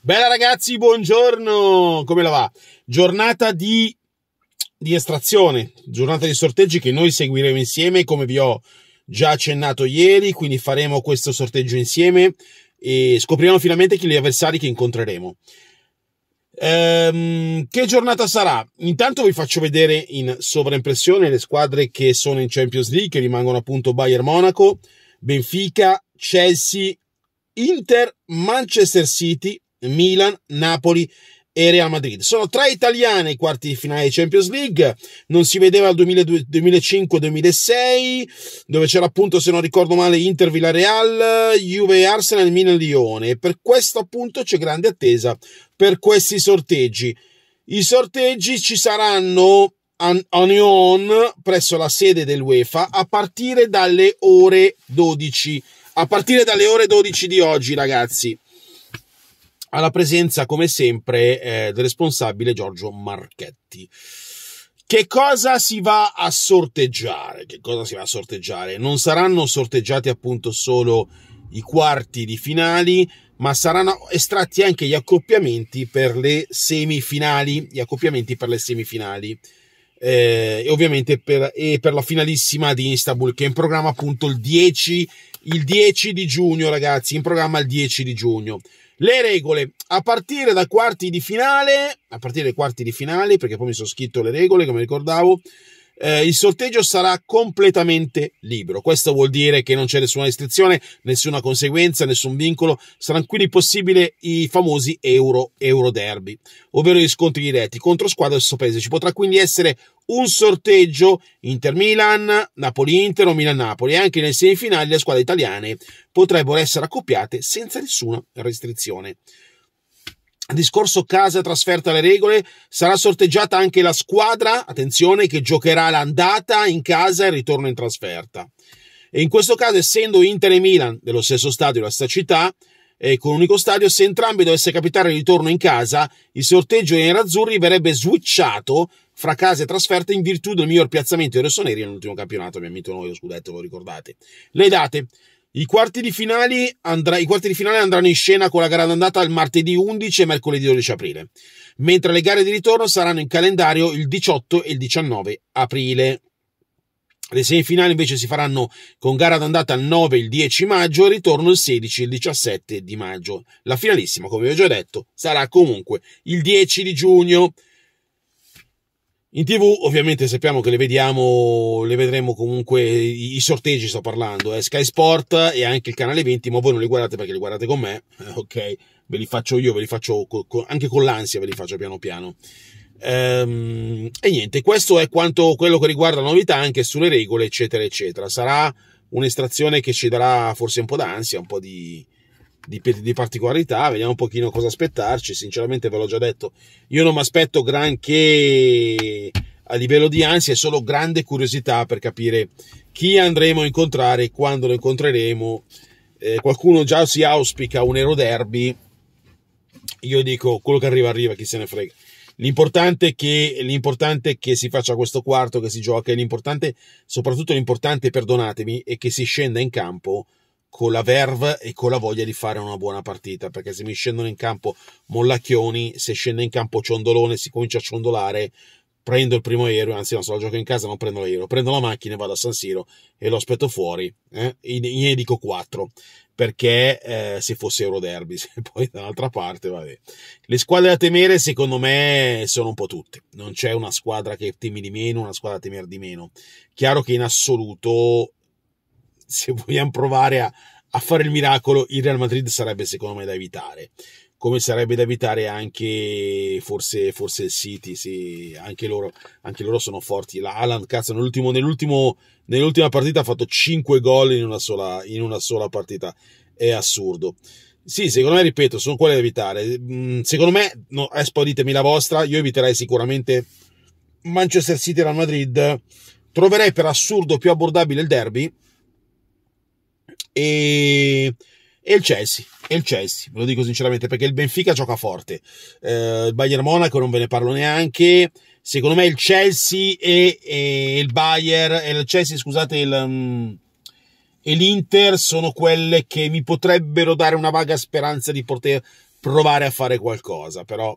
Bella ragazzi, buongiorno! Come la va? Giornata di, di, estrazione, giornata di sorteggi che noi seguiremo insieme come vi ho già accennato ieri, quindi faremo questo sorteggio insieme e scopriremo finalmente chi gli avversari che incontreremo. Ehm, che giornata sarà? Intanto vi faccio vedere in sovraimpressione le squadre che sono in Champions League, che rimangono appunto Bayern Monaco, Benfica, Chelsea, Inter, Manchester City, Milan, Napoli e Real Madrid. Sono tre italiane i quarti di finale di Champions League, non si vedeva al 2005-2006, dove c'era appunto, se non ricordo male, Inter Villarreal, Juve Arsenal Milan Lione. Per questo appunto c'è grande attesa per questi sorteggi. I sorteggi ci saranno Onion presso la sede dell'UEFA a partire dalle ore 12. A partire dalle ore 12 di oggi, ragazzi alla presenza, come sempre, eh, del responsabile Giorgio Marchetti. Che cosa si va a sorteggiare? Che cosa si va a sorteggiare? Non saranno sorteggiati appunto solo i quarti di finali, ma saranno estratti anche gli accoppiamenti per le semifinali, gli accoppiamenti per le semifinali. Eh, e ovviamente per, e per la finalissima di Istanbul che è in programma appunto il 10, il 10 di giugno ragazzi, in programma il 10 di giugno. Le regole, a partire da quarti di finale, a partire dai quarti di finale, perché poi mi sono scritto le regole, come ricordavo, eh, il sorteggio sarà completamente libero. Questo vuol dire che non c'è nessuna restrizione, nessuna conseguenza, nessun vincolo. Saranno quindi possibili i famosi euro, euro derby, ovvero gli scontri diretti contro squadre del stesso paese. Ci potrà quindi essere un sorteggio Inter-Milan, Napoli-Inter o Milan-Napoli. Anche nelle semifinali le squadre italiane potrebbero essere accoppiate senza nessuna restrizione. Discorso casa trasferta alle regole, sarà sorteggiata anche la squadra, attenzione, che giocherà l'andata in casa e il ritorno in trasferta. E in questo caso, essendo Inter e Milan dello stesso stadio, la stessa città, eh, con un unico stadio, se entrambi dovesse capitare il ritorno in casa, il sorteggio dei nerazzurri verrebbe switchato fra case e trasferte in virtù del miglior piazzamento di rossoneri nell'ultimo campionato, abbiamo vinto noi lo scudetto, lo ricordate. Le date. I quarti, di andrà, I quarti, di finale andranno in scena con la gara d'andata il martedì 11 e mercoledì 12 aprile, mentre le gare di ritorno saranno in calendario il 18 e il 19 aprile. Le semifinali invece si faranno con gara d'andata il 9 e il 10 maggio e ritorno il 16 e il 17 di maggio. La finalissima, come vi ho già detto, sarà comunque il 10 di giugno. In tv ovviamente sappiamo che le vediamo, le vedremo comunque, i, i sorteggi sto parlando, eh, Sky Sport e anche il canale 20, ma voi non li guardate perché li guardate con me, ok? Ve li faccio io, ve li faccio co- co- anche con l'ansia, ve li faccio piano piano. Ehm, e niente, questo è quanto quello che riguarda la novità anche sulle regole, eccetera, eccetera. Sarà un'estrazione che ci darà forse un po' d'ansia, un po' di, di, di, particolarità, vediamo un pochino cosa aspettarci. Sinceramente, ve l'ho già detto, io non mi aspetto granché a livello di ansia, è solo grande curiosità per capire chi andremo a incontrare, quando lo incontreremo. Eh, qualcuno già si auspica un Ero Derby. Io dico quello che arriva, arriva, chi se ne frega. L'importante è, che, l'importante è che si faccia questo quarto, che si gioca, e l'importante, soprattutto l'importante, perdonatemi, è che si scenda in campo con la verve e con la voglia di fare una buona partita, perché se mi scendono in campo mollacchioni, se scende in campo ciondolone, si comincia a ciondolare, prendo il primo aereo, anzi non se lo gioco in casa non prendo l'aereo, prendo la macchina, e vado a San Siro e lo aspetto fuori, eh, in, in edico 4, perché eh, se fosse Euroderby, se poi dall'altra parte, vabbè. Le squadre da temere secondo me sono un po' tutte, non c'è una squadra che temi di meno, una squadra da temere di meno. Chiaro che in assoluto, se vogliamo provare a, a fare il miracolo, il Real Madrid sarebbe secondo me da evitare come sarebbe da evitare anche forse, forse il City, sì, anche loro, anche loro sono forti. L'Alan, cazzo, nell'ultimo, nell'ultimo, nell'ultima partita ha fatto 5 gol in una, sola, in una sola partita, è assurdo. Sì, secondo me, ripeto, sono quelle da evitare. Mm, secondo me, no, Espo, la vostra, io eviterei sicuramente Manchester City e Real Madrid. Troverei per assurdo più abbordabile il derby. E e il Chelsea. E il Chelsea, ve lo dico sinceramente, perché il Benfica gioca forte. Eh, il Bayern Monaco non ve ne parlo neanche. Secondo me il Chelsea e, e il Bayern, e il Chelsea, scusate, il, um, e l'Inter sono quelle che mi potrebbero dare una vaga speranza di poter provare a fare qualcosa, però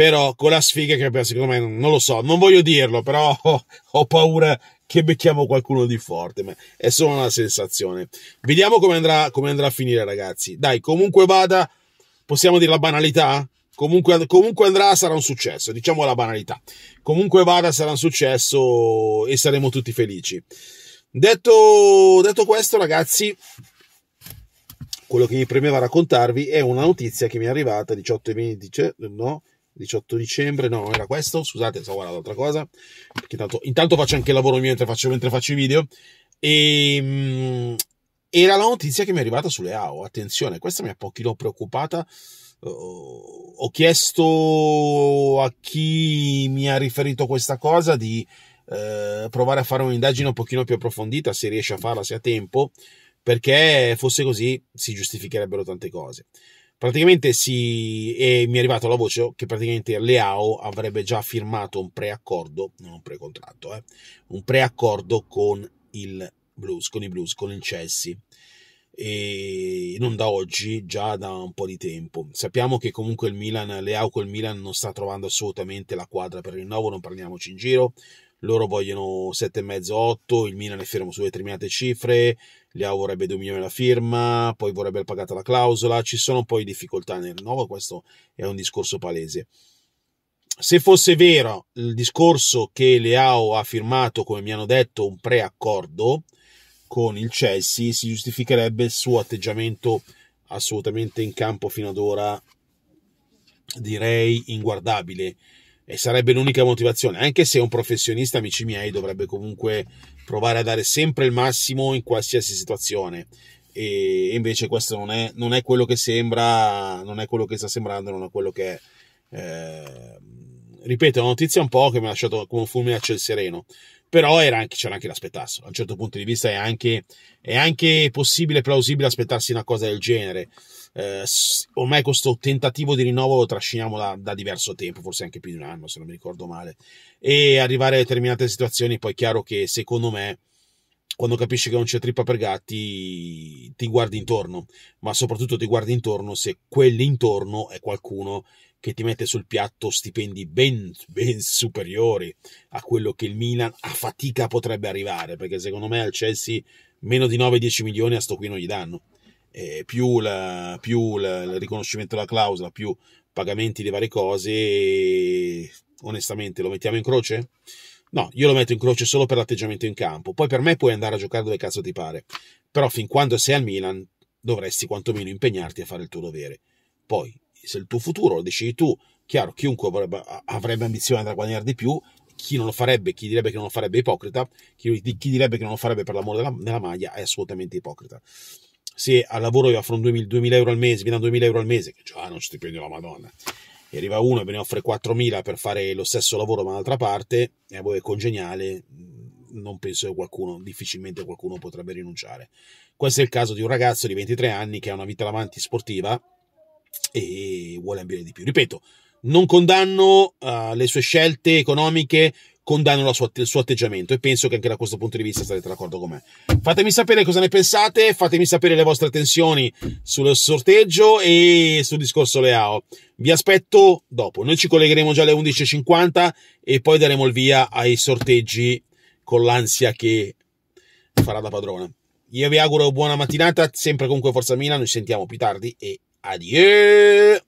però con la sfiga che secondo me non lo so, non voglio dirlo, però ho, ho paura che becchiamo qualcuno di forte, ma è solo una sensazione. Vediamo come andrà, come andrà a finire, ragazzi. Dai, comunque vada, possiamo dire la banalità? Comunque, comunque, andrà sarà un successo, diciamo la banalità. Comunque vada sarà un successo e saremo tutti felici. Detto, detto questo, ragazzi, quello che mi premeva raccontarvi è una notizia che mi è arrivata 18 e 20, cioè, no, 18 dicembre, no, era questo, scusate, stavo guardando altra cosa, perché intanto, intanto faccio anche il lavoro mio mentre faccio, mentre faccio i video, e ehm, mh, era la notizia che mi è arrivata sulle AO, attenzione, questa mi ha pochino preoccupata, uh, ho chiesto a chi mi ha riferito questa cosa di uh, provare a fare un'indagine un pochino più approfondita, se riesce a farla, se ha tempo, perché fosse così si giustificherebbero tante cose praticamente si, e mi è arrivata la voce che praticamente Leao avrebbe già firmato un preaccordo, non un precontratto, eh, un preaccordo con il Blues, con i Blues, con il Chelsea. E non da oggi, già da un po' di tempo. Sappiamo che comunque il Milan, Leao col Milan non sta trovando assolutamente la quadra per il rinnovo, non parliamoci in giro. Loro vogliono 7,5-8, il Milan è fermo su determinate cifre, Leao vorrebbe 2 milioni la firma, poi vorrebbe pagata la clausola, ci sono poi difficoltà nel rinnovo, questo è un discorso palese. Se fosse vero il discorso che Leao ha firmato, come mi hanno detto, un preaccordo con il Chelsea, si giustificherebbe il suo atteggiamento assolutamente in campo fino ad ora, direi inguardabile e sarebbe l'unica motivazione, anche se un professionista, amici miei, dovrebbe comunque provare a dare sempre il massimo in qualsiasi situazione. E invece questo non è, non è quello che sembra, non è quello che sta sembrando, non è quello che è. Eh, ripeto, è una notizia un po' che mi ha lasciato come un fulmine a ciel sereno però era anche, c'era anche da aspettarsi. A un certo punto di vista è anche, è anche possibile e plausibile aspettarsi una cosa del genere. Eh, ormai questo tentativo di rinnovo lo trasciniamo da, da, diverso tempo, forse anche più di un anno, se non mi ricordo male. E arrivare a determinate situazioni, poi è chiaro che secondo me, quando capisci che non c'è trippa per gatti, ti guardi intorno, ma soprattutto ti guardi intorno se quell'intorno è qualcuno che ti mette sul piatto stipendi ben, ben superiori a quello che il Milan a fatica potrebbe arrivare, perché secondo me al Chelsea meno di 9-10 milioni a sto qui non gli danno. Eh, più, la, più la, il riconoscimento della clausola, più pagamenti di varie cose, onestamente lo mettiamo in croce? No, io lo metto in croce solo per l'atteggiamento in campo. Poi per me puoi andare a giocare dove cazzo ti pare. Però fin quando sei al Milan dovresti quantomeno impegnarti a fare il tuo dovere. Poi se il tuo futuro lo decidi tu, chiaro, chiunque avrebbe, avrebbe ambizione da guadagnare di più, chi non lo farebbe, chi direbbe che non lo farebbe ipocrita, chi, chi direbbe che non lo farebbe per l'amore della, della maglia è assolutamente ipocrita. Se al lavoro io offro 2000, 2000 euro al mese, mi danno 2000 euro al mese, che già è uno stipendio la madonna, e arriva uno e me ne offre 4000 per fare lo stesso lavoro ma dall'altra parte, e a voi è congeniale, mm, non penso che qualcuno, difficilmente qualcuno potrebbe rinunciare. Questo è il caso di un ragazzo di 23 anni che ha una vita davanti sportiva, e vuole ambire di più. Ripeto, non condanno uh, le sue scelte economiche, condanno sua, il suo atteggiamento e penso che anche da questo punto di vista sarete d'accordo con me. Fatemi sapere cosa ne pensate, fatemi sapere le vostre tensioni sul sorteggio e sul discorso Leao. Vi aspetto dopo. Noi ci collegheremo già alle 11.50 e poi daremo il via ai sorteggi con l'ansia che farà da padrone. Io vi auguro buona mattinata, sempre comunque Forza Milano, ci sentiamo più tardi e Adieu.